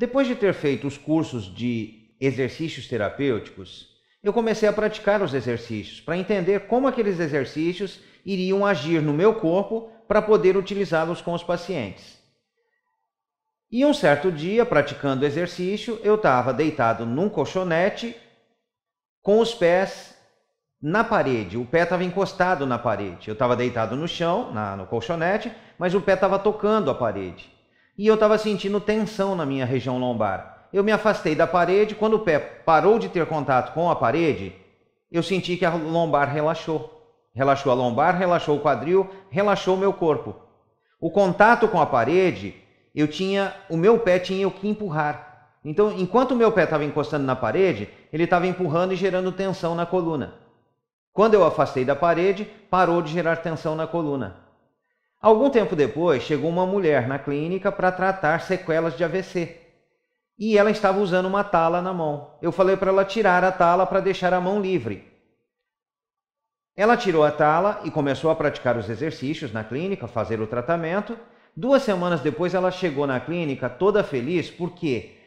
Depois de ter feito os cursos de exercícios terapêuticos, eu comecei a praticar os exercícios para entender como aqueles exercícios iriam agir no meu corpo para poder utilizá-los com os pacientes. E um certo dia, praticando exercício, eu estava deitado num colchonete com os pés na parede. O pé estava encostado na parede. Eu estava deitado no chão, na, no colchonete, mas o pé estava tocando a parede e eu estava sentindo tensão na minha região lombar. Eu me afastei da parede, quando o pé parou de ter contato com a parede, eu senti que a lombar relaxou. Relaxou a lombar, relaxou o quadril, relaxou o meu corpo. O contato com a parede, eu tinha, o meu pé tinha eu que empurrar. Então, enquanto o meu pé estava encostando na parede, ele estava empurrando e gerando tensão na coluna. Quando eu afastei da parede, parou de gerar tensão na coluna. Algum tempo depois, chegou uma mulher na clínica para tratar sequelas de AVC. E ela estava usando uma tala na mão. Eu falei para ela tirar a tala para deixar a mão livre. Ela tirou a tala e começou a praticar os exercícios na clínica, fazer o tratamento. Duas semanas depois, ela chegou na clínica toda feliz porque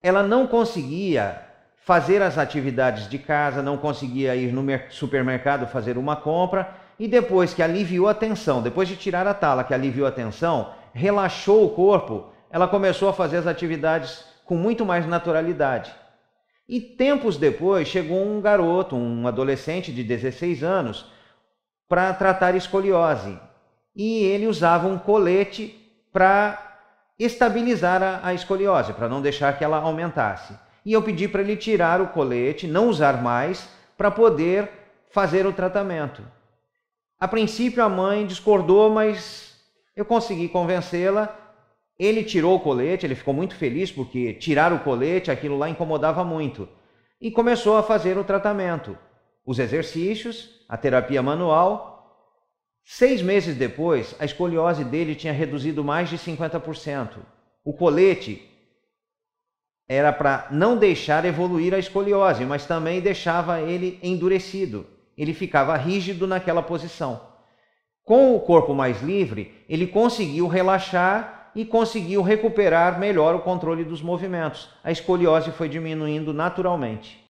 ela não conseguia fazer as atividades de casa, não conseguia ir no supermercado fazer uma compra e depois que aliviou a tensão, depois de tirar a tala que aliviou a tensão, relaxou o corpo, ela começou a fazer as atividades com muito mais naturalidade. E tempos depois chegou um garoto, um adolescente de 16 anos, para tratar escoliose. E ele usava um colete para estabilizar a, a escoliose, para não deixar que ela aumentasse e eu pedi para ele tirar o colete, não usar mais, para poder fazer o tratamento. A princípio a mãe discordou, mas eu consegui convencê-la. Ele tirou o colete, ele ficou muito feliz porque tirar o colete, aquilo lá incomodava muito, e começou a fazer o tratamento, os exercícios, a terapia manual. Seis meses depois, a escoliose dele tinha reduzido mais de 50%. O colete era para não deixar evoluir a escoliose, mas também deixava ele endurecido. Ele ficava rígido naquela posição. Com o corpo mais livre, ele conseguiu relaxar e conseguiu recuperar melhor o controle dos movimentos. A escoliose foi diminuindo naturalmente.